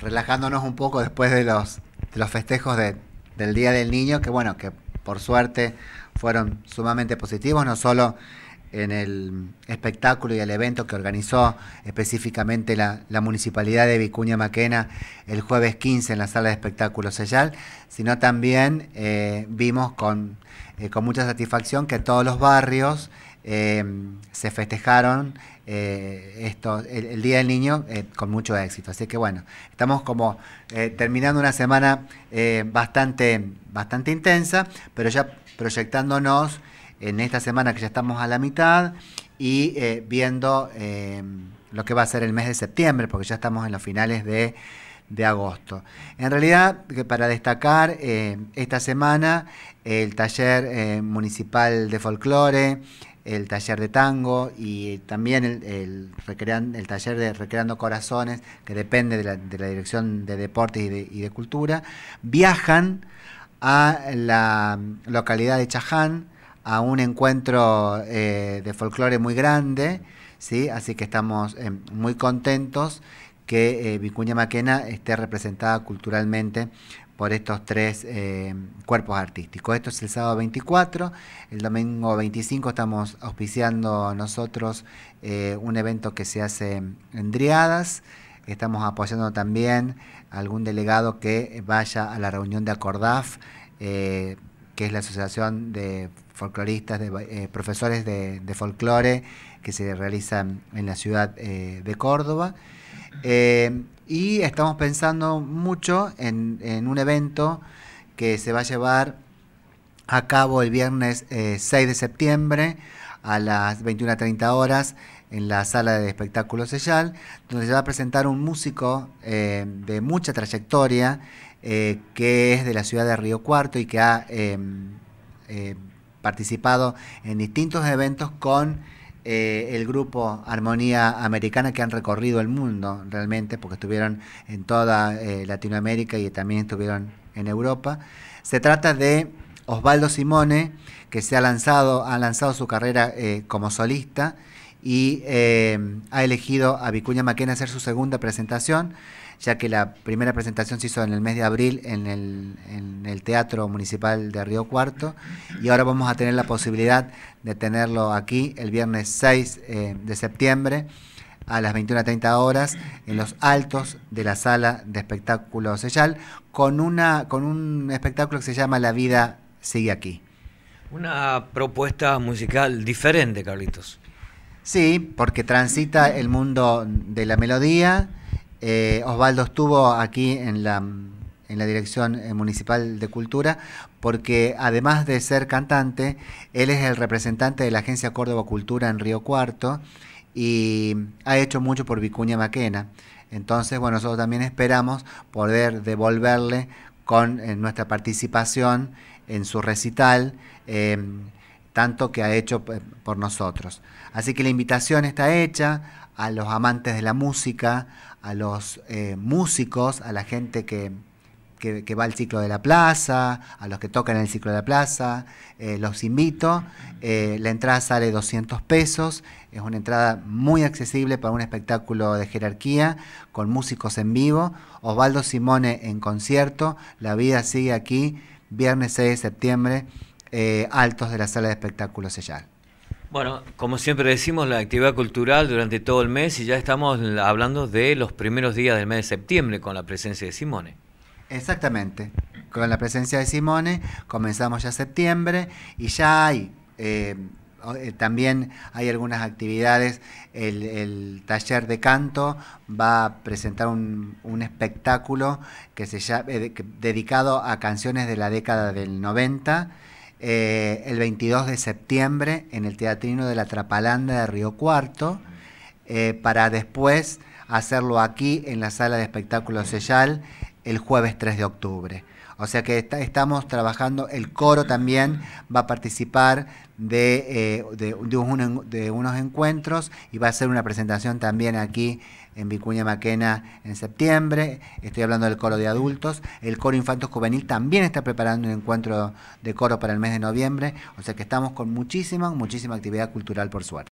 relajándonos un poco después de los, los festejos del Día del Niño, que bueno, que por suerte fueron sumamente positivos, no solo en el espectáculo y el evento que organizó específicamente la, Municipalidad de Vicuña Maquena el jueves 15 en la sala de espectáculos Sellal, sino también eh, vimos con, eh, con mucha satisfacción que todos los barrios eh, se festejaron eh, esto, el, Día del Niño eh, con mucho éxito. Así que bueno, estamos como terminando una semana bastante, bastante intensa, pero ya proyectándonos en esta semana que ya estamos a la mitad y viendo lo que va a ser el mes de septiembre, porque ya estamos en los finales de, de agosto. En realidad, para destacar, esta semana el taller municipal de folclore, el taller de tango y también el, taller de Recreando Corazones, que depende de la, Dirección de Deportes y de, Cultura, viajan a la localidad de Chaján a un encuentro eh, de folclore muy grande, ¿sí? así que estamos eh, muy contentos que eh, Vicuña Maquena esté representada culturalmente por estos tres eh, cuerpos artísticos. Esto es el sábado 24, el domingo 25 estamos auspiciando nosotros eh, un evento que se hace en Driadas, estamos apoyando también a algún delegado que vaya a la reunión de Acordaf, eh, que es la Asociación de Folcloristas, de Profesores de, de, Folclore, que se realiza en la ciudad de Córdoba. Y estamos pensando mucho en, un evento que se va a llevar a cabo el viernes 6 eh, de septiembre a las 21.30 horas en la sala de espectáculos Sellal, donde se va a presentar un músico eh, de mucha trayectoria eh, que es de la ciudad de Río Cuarto y que ha em, participado en distintos eventos con eh, el grupo Armonía Americana que han recorrido el mundo realmente, porque estuvieron en toda eh, Latinoamérica y también estuvieron en Europa. Se trata de Osvaldo Simone, que se ha lanzado, ha lanzado su carrera eh, como solista y eh, ha elegido a Vicuña Maquena hacer su segunda presentación, ya que la primera presentación se hizo en el mes de abril en el, Teatro Municipal de Río Cuarto y ahora vamos a tener la posibilidad de tenerlo aquí el viernes 6 eh, de septiembre a las 21.30 horas en los altos de la sala de Espectáculo Sellal con, una, con un espectáculo que se llama La vida sigue aquí. Una propuesta musical diferente, Carlitos. Sí, porque transita el mundo de la melodía. Eh, Osvaldo estuvo aquí en la, en la Dirección eh, Municipal de Cultura, porque además de ser cantante, él es el representante de la Agencia Córdoba Cultura en Río Cuarto y ha hecho mucho por Vicuña Maquena. Entonces, bueno, nosotros también esperamos poder devolverle con eh, nuestra participación en su recital tanto que ha hecho por nosotros. Así que la invitación está hecha a los amantes de la música, a los eh, músicos, a la gente que, va al ciclo de la plaza, a los que tocan en el ciclo de la plaza, eh, los invito. Eh, la entrada sale 200 pesos, es una entrada muy accesible para un espectáculo de jerarquía, con músicos en vivo, Osvaldo Simone en concierto, La vida sigue aquí, viernes 6 de septiembre. Eh, altos de la sala de espectáculos sellar. Bueno, como siempre decimos, la actividad cultural durante todo el mes y ya estamos hablando de los primeros días del mes de septiembre con la presencia de Simone. Exactamente, con la presencia de Simone comenzamos ya septiembre y ya hay... Eh, eh, también hay algunas actividades. El, taller de canto va a presentar un, espectáculo que se dedicado a canciones de la década del 90 eh, el 22 de septiembre en el Teatrino de la Trapalanda de Río Cuarto, eh, para después hacerlo aquí en la Sala de Espectáculos Sellal el jueves 3 de octubre. O sea que estamos trabajando, el coro también va a participar de, eh, de, de, unos encuentros y va a hacer una presentación también aquí en Vicuña Maquena en septiembre. Estoy hablando del coro de adultos. El coro infantos juvenil también está preparando un encuentro de coro para el mes de noviembre. O sea que estamos con muchísima, muchísima actividad cultural por suerte.